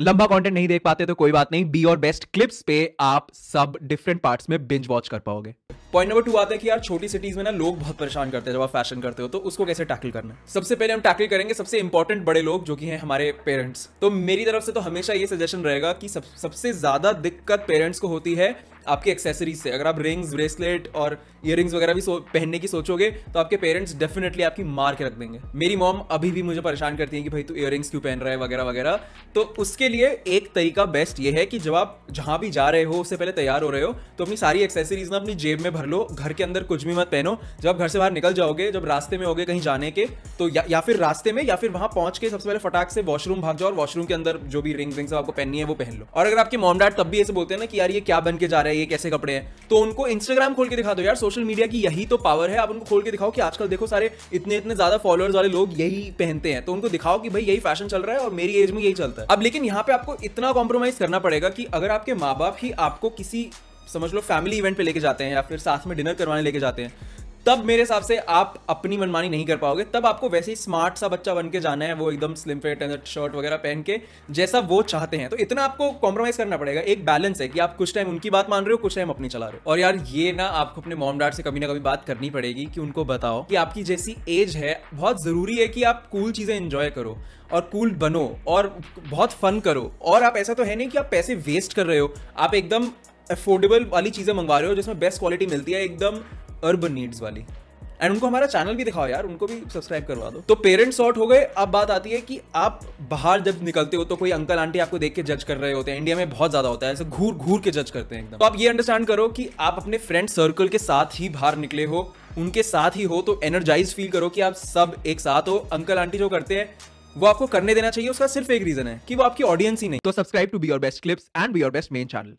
लंबा कंटेंट नहीं देख पाते तो कोई बात नहीं बी और बेस्ट क्लिप्स पे आप सब डिफरेंट पार्ट्स में बिंज वॉच कर पाओगे पॉइंट नंबर टू आता है कि यार छोटी सिटीज में ना लोग बहुत परेशान करते हैं जब आप फैशन करते हो तो उसको कैसे टैकल करना है सबसे पहले हम टैकल करेंगे सबसे इंपॉर्टेंट बड़े लोग जो कि हैं हमारे पेरेंट्स तो मेरी तरफ से तो हमेशा ये सजेशन रहेगा कि सब, सबसे ज्यादा दिक्कत पेरेंट्स को होती है आपकी एक्सेसरीज से अगर आप रिंग्स ब्रेसलेट और ईयर वगैरह भी पहनने की सोचोगे तो आपके पेरेंट्स डेफिनेटली आपकी मार के रख देंगे मेरी मॉम अभी भी मुझे परेशान करती है कि भाई तू इयर क्यों पहन रहा है वगैरह वगैरह तो उसके लिए एक तरीका बेस्ट ये है कि जब आप जहाँ भी जा रहे हो उससे पहले तैयार हो रहे हो तो अपनी सारी एक्सेसरीज ना अपनी जेब में भर लो घर के अंदर कुछ भी मत पहनो जब घर से बाहर निकल जाओगे जब रास्ते में होगे कहीं जाने के तो या, या फिर रास्ते में या फिर वहां पहुंच के सबसे पहले फटाक से वॉशरूम भाग जाओ और वॉशरूम के अंदर जो भी रिंग रिंग आपको पहननी है वो पहन लो और अगर आपके मॉम डैड तब भी ऐसे बोलते हैं ना कि यार ये क्या बन के जा रहा है ये कैसे कपड़े हैं तो उनको इंस्टाग्राम खोल के दिखा दो यार सोशल मीडिया की यही तो पावर है आप उनको खोल के दिखाओ कि आजकल देखो सारे इतने इतने ज्यादा फॉलोअर्स वाले लोग यही पहनते हैं तो उनको दिखाओ कि भाई यही फैशन चल रहा है और मेरी एज में यही चलता है अब लेकिन यहाँ पे आपको इतना कॉम्प्रोमाइज करना पड़ेगा कि अगर आपके माँ बाप ही आपको किसी समझ लो फैमिली इवेंट पे लेके जाते हैं या फिर साथ में डिनर करवाने लेके जाते हैं तब मेरे हिसाब से आप अपनी मनमानी नहीं कर पाओगे तब आपको वैसे ही स्मार्ट सा बच्चा बन के जाना है वो एकदम स्लिम फिट शर्ट वगैरह पहन के जैसा वो चाहते हैं तो इतना आपको कॉम्प्रोमाइज करना पड़ेगा एक बैलेंस है कि आप कुछ टाइम उनकी बात मान रहे हो कुछ टाइम अपनी चला रहे हो और यार ये ना आपको अपने मॉम डैड से कभी ना कभी बात करनी पड़ेगी कि उनको बताओ कि आपकी जैसी एज है बहुत ज़रूरी है कि आप कूल चीज़ें इन्जॉय करो और कूल बनो और बहुत फन करो और आप ऐसा तो है नहीं कि आप पैसे वेस्ट कर रहे हो आप एकदम अफोर्डेबल वाली चीज़ें मंगवा रहे हो जिसमें बेस्ट क्वालिटी मिलती है एकदम अर्बन नीड्स वाली एंड उनको हमारा चैनल भी दिखाओ यार उनको भी सब्सक्राइब करवा दो तो पेरेंट्स सॉर्ट हो गए अब बात आती है कि आप बाहर जब निकलते हो तो कोई अंकल आंटी आपको देख के जज कर रहे होते हैं इंडिया में बहुत ज्यादा होता है ऐसे घूर घूर के जज करते हैं एकदम तो आप ये अंडरस्टैंड करो कि आप अपने फ्रेंड सर्कल के साथ ही बाहर निकले हो उनके साथ ही हो तो एनर्जाइज फील करो कि आप सब एक साथ हो अंकल आंटी जो करते हैं वो आपको करने देना चाहिए उसका सिर्फ एक रीजन है कि वो आपकी ऑडियंस ही नहीं तो subscribe to be your best clips and be your best main channel